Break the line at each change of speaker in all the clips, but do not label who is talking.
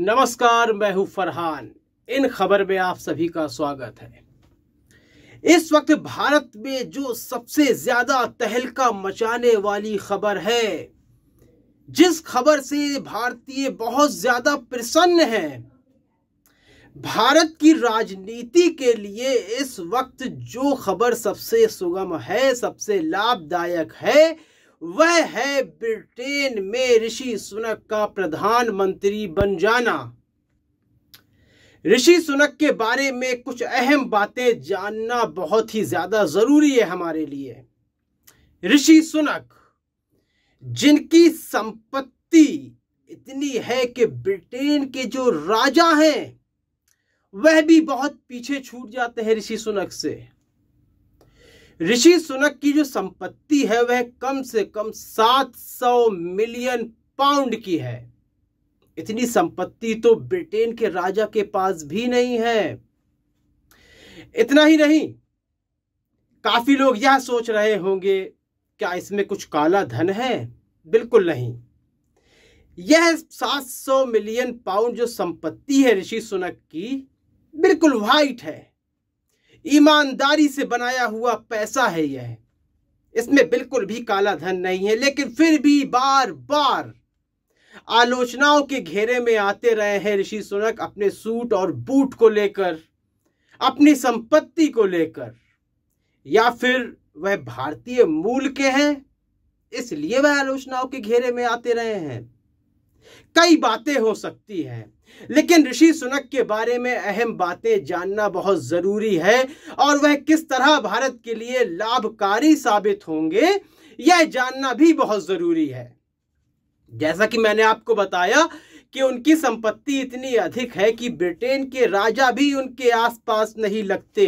नमस्कार मैं हूं फरहान इन खबर में आप सभी का स्वागत है इस वक्त भारत में जो सबसे ज्यादा तहलका मचाने वाली खबर है जिस खबर से भारतीय बहुत ज्यादा प्रसन्न हैं भारत की राजनीति के लिए इस वक्त जो खबर सबसे सुगम है सबसे लाभदायक है वह है ब्रिटेन में ऋषि सुनक का प्रधानमंत्री बन जाना ऋषि सुनक के बारे में कुछ अहम बातें जानना बहुत ही ज्यादा जरूरी है हमारे लिए ऋषि सुनक जिनकी संपत्ति इतनी है कि ब्रिटेन के जो राजा हैं वह भी बहुत पीछे छूट जाते हैं ऋषि सुनक से ऋषि सुनक की जो संपत्ति है वह कम से कम 700 मिलियन पाउंड की है इतनी संपत्ति तो ब्रिटेन के राजा के पास भी नहीं है इतना ही नहीं काफी लोग यह सोच रहे होंगे क्या इसमें कुछ काला धन है बिल्कुल नहीं यह 700 मिलियन पाउंड जो संपत्ति है ऋषि सुनक की बिल्कुल व्हाइट है ईमानदारी से बनाया हुआ पैसा है यह इसमें बिल्कुल भी काला धन नहीं है लेकिन फिर भी बार बार आलोचनाओं के घेरे में आते रहे हैं ऋषि सुनक अपने सूट और बूट को लेकर अपनी संपत्ति को लेकर या फिर वह भारतीय मूल के हैं इसलिए वह आलोचनाओं के घेरे में आते रहे हैं कई बातें हो सकती हैं लेकिन ऋषि सुनक के बारे में अहम बातें जानना बहुत ज़रूरी है और वह किस तरह भारत के लिए लाभकारी साबित होंगे यह जानना भी बहुत ज़रूरी है जैसा कि मैंने आपको बताया कि उनकी संपत्ति इतनी अधिक है कि ब्रिटेन के राजा भी उनके आसपास नहीं लगते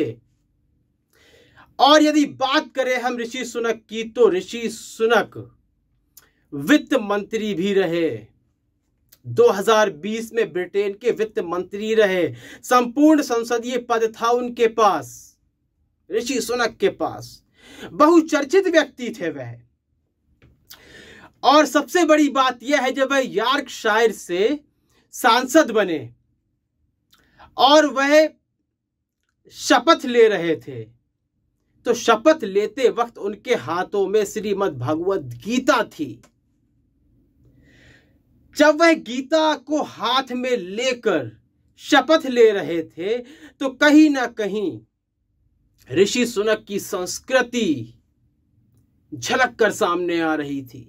और यदि बात करें हम ऋषि सुनक की तो ऋषि सुनक वित्त मंत्री भी रहे 2020 में ब्रिटेन के वित्त मंत्री रहे संपूर्ण संसदीय पद था उनके पास ऋषि सुनक के पास बहुचर्चित व्यक्ति थे वह और सबसे बड़ी बात यह है जब वह यार्क शायर से सांसद बने और वह शपथ ले रहे थे तो शपथ लेते वक्त उनके हाथों में श्रीमद भगवत गीता थी जब वह गीता को हाथ में लेकर शपथ ले रहे थे तो कहीं ना कहीं ऋषि सुनक की संस्कृति झलक कर सामने आ रही थी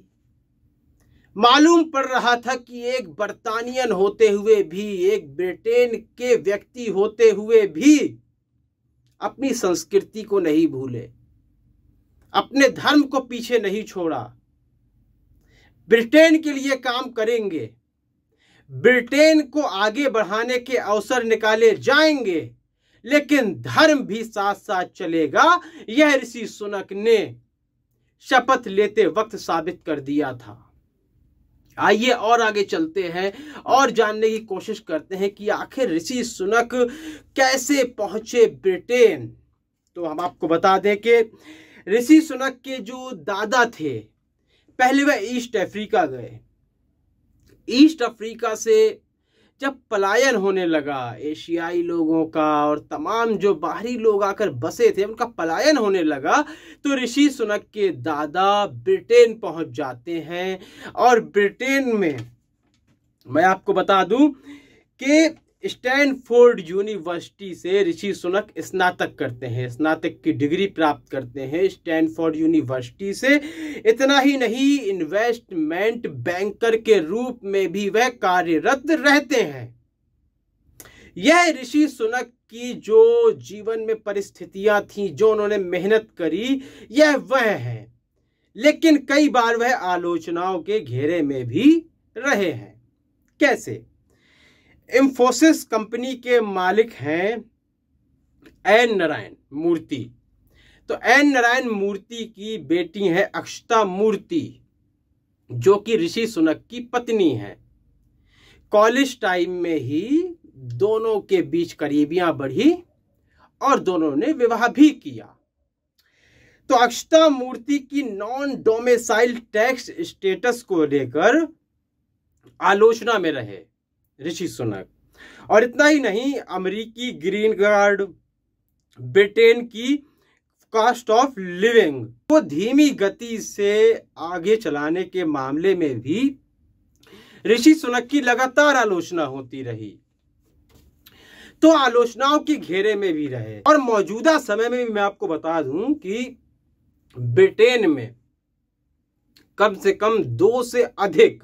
मालूम पड़ रहा था कि एक बर्तानियन होते हुए भी एक ब्रिटेन के व्यक्ति होते हुए भी अपनी संस्कृति को नहीं भूले अपने धर्म को पीछे नहीं छोड़ा ब्रिटेन के लिए काम करेंगे ब्रिटेन को आगे बढ़ाने के अवसर निकाले जाएंगे लेकिन धर्म भी साथ साथ चलेगा यह ऋषि सुनक ने शपथ लेते वक्त साबित कर दिया था आइए और आगे चलते हैं और जानने की कोशिश करते हैं कि आखिर ऋषि सुनक कैसे पहुंचे ब्रिटेन तो हम आपको बता दें कि ऋषि सुनक के जो दादा थे पहले वह ईस्ट अफ्रीका गए ईस्ट अफ्रीका से जब पलायन होने लगा एशियाई लोगों का और तमाम जो बाहरी लोग आकर बसे थे उनका पलायन होने लगा तो ऋषि सुनक के दादा ब्रिटेन पहुंच जाते हैं और ब्रिटेन में मैं आपको बता दूं कि स्टैनफोर्ड यूनिवर्सिटी से ऋषि सुनक स्नातक करते हैं स्नातक की डिग्री प्राप्त करते हैं स्टैनफोर्ड यूनिवर्सिटी से इतना ही नहीं इन्वेस्टमेंट बैंकर के रूप में भी वह कार्यरत रहते हैं यह ऋषि सुनक की जो जीवन में परिस्थितियां थी जो उन्होंने मेहनत करी यह वह है लेकिन कई बार वह आलोचनाओं के घेरे में भी रहे हैं कैसे इम्फोसिस कंपनी के मालिक हैं एन नारायण मूर्ति तो एन नारायण मूर्ति की बेटी है अक्षता मूर्ति जो कि ऋषि सुनक की पत्नी है कॉलेज टाइम में ही दोनों के बीच करीबियां बढ़ी और दोनों ने विवाह भी किया तो अक्षता मूर्ति की नॉन डोमेसाइल टैक्स स्टेटस को लेकर आलोचना में रहे ऋषि सुनक और इतना ही नहीं अमेरिकी ग्रीन कार्ड ब्रिटेन की कॉस्ट ऑफ लिविंग को धीमी गति से आगे चलाने के मामले में भी ऋषि सुनक की लगातार आलोचना होती रही तो आलोचनाओं के घेरे में भी रहे और मौजूदा समय में भी मैं आपको बता दूं कि ब्रिटेन में कम से कम दो से अधिक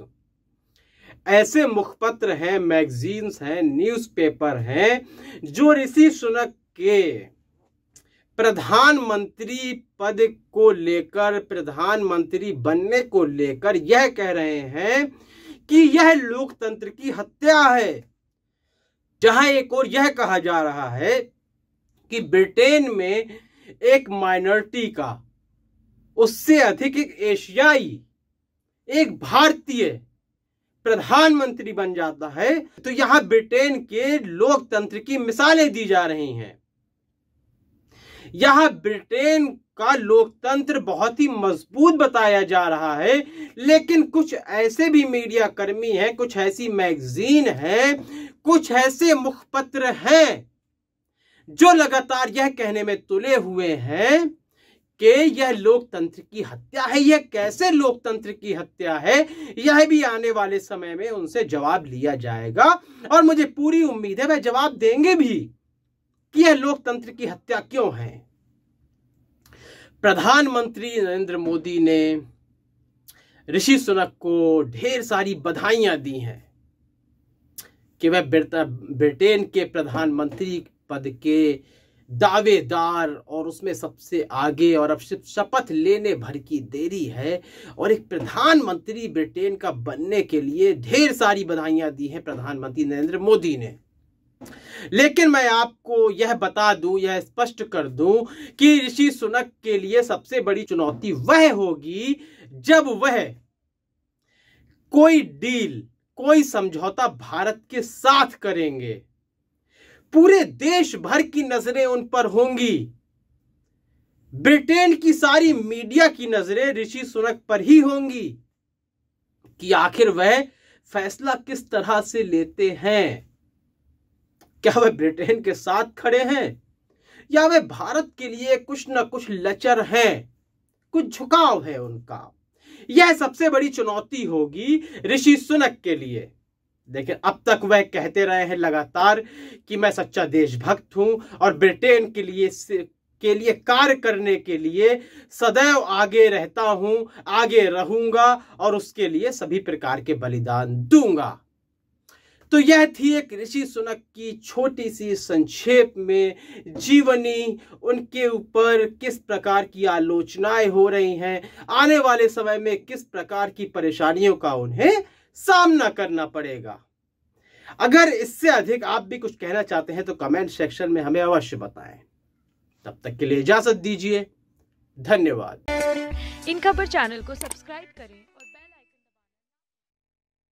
ऐसे मुखपत्र हैं मैगजीन्स हैं न्यूज़पेपर हैं जो ऋषि सुनक के प्रधानमंत्री पद को लेकर प्रधानमंत्री बनने को लेकर यह कह रहे हैं कि यह लोकतंत्र की हत्या है जहां एक और यह कहा जा रहा है कि ब्रिटेन में एक माइनॉरिटी का उससे अधिक एक एशियाई एक भारतीय प्रधानमंत्री बन जाता है तो यहां ब्रिटेन के लोकतंत्र की मिसालें दी जा रही हैं यहां ब्रिटेन का लोकतंत्र बहुत ही मजबूत बताया जा रहा है लेकिन कुछ ऐसे भी मीडिया कर्मी हैं कुछ ऐसी मैगजीन है कुछ ऐसे मुखपत्र हैं जो लगातार यह कहने में तुले हुए हैं कि यह लोकतंत्र की हत्या है यह कैसे लोकतंत्र की हत्या है यह भी आने वाले समय में उनसे जवाब लिया जाएगा और मुझे पूरी उम्मीद है वह जवाब देंगे भी कि यह लोकतंत्र की हत्या क्यों है प्रधानमंत्री नरेंद्र मोदी ने ऋषि सुनक को ढेर सारी बधाइयां दी हैं कि वह ब्रिटेन के प्रधानमंत्री पद के दावेदार और उसमें सबसे आगे और अब सिर्फ शपथ लेने भर की देरी है और एक प्रधानमंत्री ब्रिटेन का बनने के लिए ढेर सारी बधाइयां दी हैं प्रधानमंत्री नरेंद्र मोदी ने लेकिन मैं आपको यह बता दूं यह स्पष्ट कर दूं कि ऋषि सुनक के लिए सबसे बड़ी चुनौती वह होगी जब वह कोई डील कोई समझौता भारत के साथ करेंगे पूरे देश भर की नजरें उन पर होंगी ब्रिटेन की सारी मीडिया की नजरें ऋषि सुनक पर ही होंगी कि आखिर वह फैसला किस तरह से लेते हैं क्या वह ब्रिटेन के साथ खड़े हैं या वे भारत के लिए कुछ ना कुछ लचर हैं कुछ झुकाव है उनका यह सबसे बड़ी चुनौती होगी ऋषि सुनक के लिए देखिए अब तक वह कहते रहे हैं लगातार कि मैं सच्चा देशभक्त हूं और ब्रिटेन के लिए के लिए कार्य करने के लिए सदैव आगे रहता हूं आगे रहूंगा और उसके लिए सभी प्रकार के बलिदान दूंगा तो यह थी एक ऋषि सुनक की छोटी सी संक्षेप में जीवनी उनके ऊपर किस प्रकार की आलोचनाएं हो रही हैं आने वाले समय में किस प्रकार की परेशानियों का उन्हें सामना करना पड़ेगा अगर इससे अधिक आप भी कुछ कहना चाहते हैं तो कमेंट सेक्शन में हमें अवश्य बताएं तब तक के लिए इजाजत दीजिए धन्यवाद इन खबर चैनल को सब्सक्राइब करें